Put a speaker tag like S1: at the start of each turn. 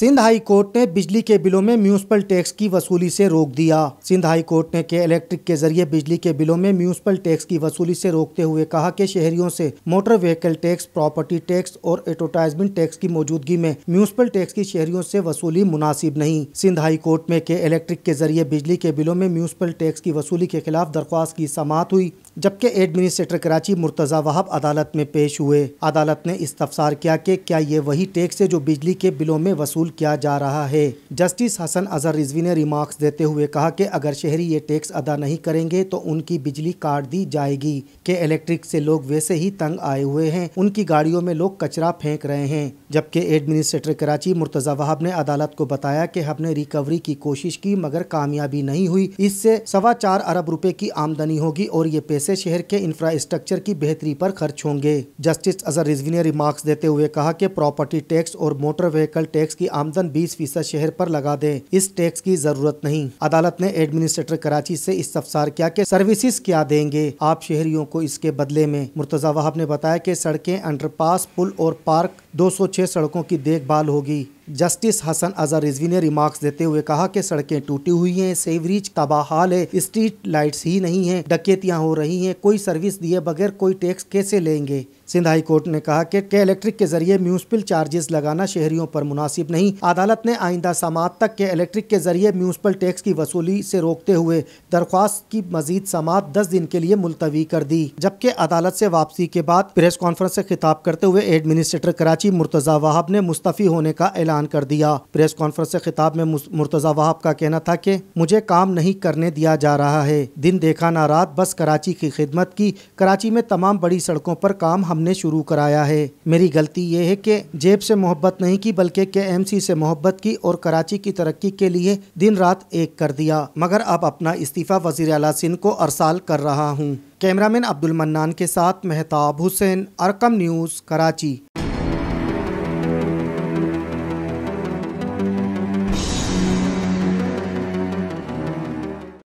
S1: Sindh high court ने बिजली के बिलों में म्यूनसिपल टैक्स की वसूली से रोक दिया सिंध हाई कोर्ट ने के इलेक्ट्रिक के जरिए बिजली के बिलों में म्यूनसिपल टैक्स की वसूली से रोकते हुए कहा कि शहरियों से motor vehicle tax property tax और एडवर्टाइजमेंट टैक्स की मौजूदगी में म्यूनसिपल टैक्स की शहरियों से वसूली मुनासिब नहीं सिंध हाई कोर्ट में के इलेक्ट्रिक के जरिए बिजली के बिलों में म्यूनसिपल टैक्स की वसूली के खिलाफ दरख्वास्त की समात हुई जबकि एडमिनिस्ट्रेटर कराची मुर्तज़ा वहाब अदालत में पेश हुए अदालत ने इस्तफसार किया कि क्या ये वही टैक्स है जो बिजली के बिलों में वसूल किया जा रहा है जस्टिस हसन अजहर रिजवी ने रिमार्क्स देते हुए कहा कि अगर शहरी ये टैक्स अदा नहीं करेंगे तो उनकी बिजली काट दी जाएगी के इलेक्ट्रिक से लोग वैसे ही तंग आए हुए हैं उनकी गाड़ियों में लोग कचरा फेंक रहे हैं जबकि एडमिनिस्ट्रेटर कराची मुर्तज़ा वहाब ने अदालत को बताया कि हमने रिकवरी की कोशिश की मगर कामयाबी नहीं हुई इससे सवा चार अरब रुपए की आमदनी होगी और ये से शहर के इंफ्रास्ट्रक्चर की बेहतरी पर खर्च होंगे जस्टिस अजहर रिजवी ने रिमार्क्स देते हुए कहा कि प्रॉपर्टी टैक्स और मोटर व्हीकल टैक्स की आमदन बीस फीसद शहर पर लगा दें इस टैक्स की जरूरत नहीं अदालत ने एडमिनिस्ट्रेटर कराची से इस्तफसार किया कि सर्विसेज क्या देंगे आप शहरियों को इसके बदले में मुर्तजा वहाब ने बताया कि सड़कें अंडरपास पुल और पार्क दो सड़कों की देखभाल होगी जस्टिस हसन अजहर रिजवी ने रिमार्क्स देते हुए कहा कि सड़कें टूटी हुई हैं सेवरेज हाल है स्ट्रीट लाइट्स ही नहीं है डकैतियां हो रही हैं कोई सर्विस दिए बगैर कोई टैक्स कैसे लेंगे सिंध हाई कोर्ट ने कहा कि के इलेक्ट्रिक के जरिए म्यूनसिपल चार्जेस लगाना शहरियों पर मुनासिब नहीं अदालत ने आइंदा समात तक के इलेक्ट्रिक के जरिए म्यूनसिपल टैक्स की वसूली से रोकते हुए दरख्वास्त की मजीद समात दस दिन के लिए मुलतवी कर दी जबकि अदालत से वापसी के बाद प्रेस कॉन्फ्रेंस से खिताब करते हुए एडमिनिस्ट्रेटर कराची मुर्तजा वहाब ने मुस्तफ़ी होने का ऐलान परेशान कर दिया प्रेस कॉन्फ्रेंस ऐसी खिताब में मुर्तजा वहाब का कहना था की मुझे काम नहीं करने दिया जा रहा है दिन देखा ना रात बस कराची की खिदमत की कराची में तमाम बड़ी सड़कों पर काम हमने शुरू कराया है मेरी गलती ये है कि जेब से मोहब्बत नहीं की बल्कि के एम सी ऐसी मोहब्बत की और कराची की तरक्की के लिए दिन रात एक कर दिया मगर अब अपना इस्तीफा वजीर अला सिंह को अरसाल कर रहा हूँ कैमरामैन अब्दुल मन्नान के साथ मेहताब हुसैन अरकम न्यूज़ कराची